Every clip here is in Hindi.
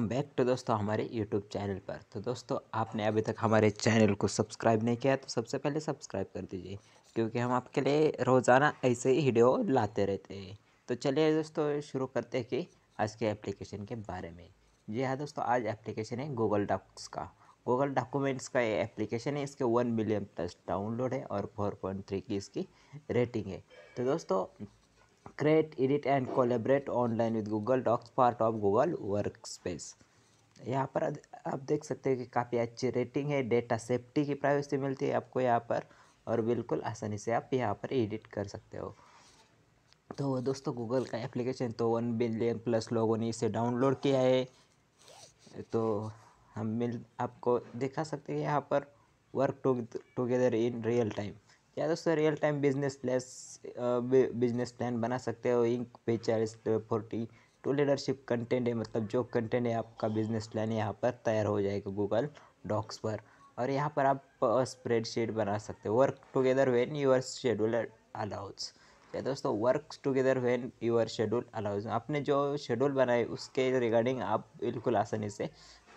बैक टू दोस्तों हमारे यूट्यूब चैनल पर तो दोस्तों आपने अभी तक हमारे चैनल को सब्सक्राइब नहीं किया तो सबसे पहले सब्सक्राइब कर दीजिए क्योंकि हम आपके लिए रोज़ाना ऐसे ही वीडियो लाते रहते हैं तो चलिए दोस्तों शुरू करते हैं कि आज के एप्लीकेशन के बारे में जी हाँ दोस्तों आज एप्लीकेशन है गूगल डॉक्स का गूगल डॉक्यूमेंट्स का ये एप्लीकेशन है इसके वन मिलियन प्लस डाउनलोड है और फोर पॉइंट थ्री की इसकी रेटिंग है तो दोस्तों create edit and collaborate online with google docs part of google workspace यहाँ पर आप देख सकते हो कि काफ़ी अच्छी रेटिंग है डेटा सेफ्टी की प्राइवेसी मिलती है आपको यहाँ पर और बिल्कुल आसानी से आप यहाँ पर एडिट कर सकते हो तो दोस्तों गूगल का एप्लीकेशन तो वन बिलियन प्लस लोगों ने इसे डाउनलोड किया है तो हम मिल आपको दिखा सकते हैं यहाँ पर work together in real time या दोस्तों real time business place business plan बना सकते हो इंक पे चालीस फोर्टी टू लीडरशिप कंटेंट है मतलब जो कंटेंट है आपका बिजनेस प्लान यहाँ पर तैयार हो जाएगा गूगल डॉक्स पर और यहाँ पर आप स्प्रेडशीट बना सकते हो work together when your schedule allows या दोस्तों work together when your schedule allows आपने जो शेड्यूल बनाए उसके रिगार्डिंग आप बिल्कुल आसानी से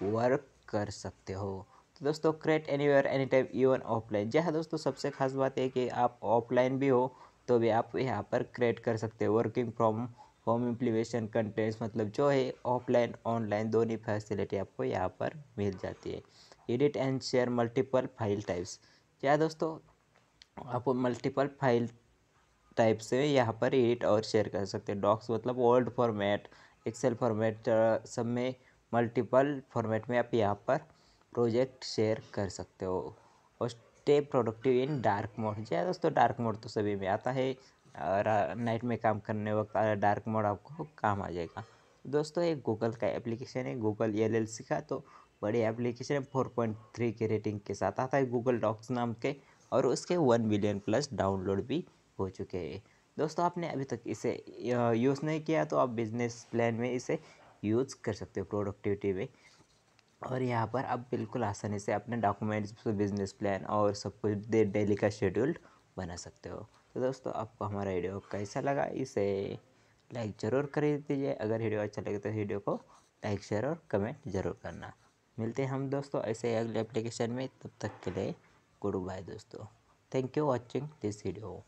वर्क कर सकते हो तो दोस्तों create anywhere anytime even offline जी दोस्तों सबसे खास बात है कि आप ऑफलाइन भी हो तो भी आप यहाँ पर क्रिएट कर सकते हो working from home implementation contents मतलब जो है ऑफलाइन ऑनलाइन दोनों फैसिलिटी आपको यहाँ पर मिल जाती है edit and share multiple file types क्या दोस्तों आप मल्टीपल फाइल टाइप से यहाँ पर एडिट और शेयर कर सकते हैं डॉक्स मतलब ओल्ड फॉर्मेट एक्सेल फॉर्मेट सब में मल्टीपल फॉर्मेट में आप यहाँ पर प्रोजेक्ट शेयर कर सकते हो और stay productive in dark mode जी हाँ दोस्तों डार्क मोड तो सभी में आता है और नाइट में काम करने वक्त डार्क मोड आपको काम आ जाएगा दोस्तों एक गूगल का एप्लीकेशन है गूगल एल एल का तो बड़ी एप्लीकेशन है फोर पॉइंट थ्री की रेटिंग के साथ आता है गूगल डॉक्स नाम के और उसके वन मिलियन प्लस डाउनलोड भी हो चुके हैं दोस्तों आपने अभी तक इसे यूज़ नहीं किया तो आप बिज़नेस प्लान में इसे यूज़ कर सकते हो प्रोडक्टिविटी में और यहाँ पर आप बिल्कुल आसानी से अपने डॉक्यूमेंट्स बिजनेस प्लान और सब कुछ दे डेली का शेड्यूल बना सकते हो तो दोस्तों आपको हमारा वीडियो कैसा लगा इसे लाइक ज़रूर कर दीजिए अगर वीडियो अच्छा लगे तो वीडियो को लाइक शेयर और कमेंट ज़रूर करना मिलते हैं हम दोस्तों ऐसे अगले एप्लीकेशन में तब तक के लिए गुड बाय दोस्तों thank you watching this video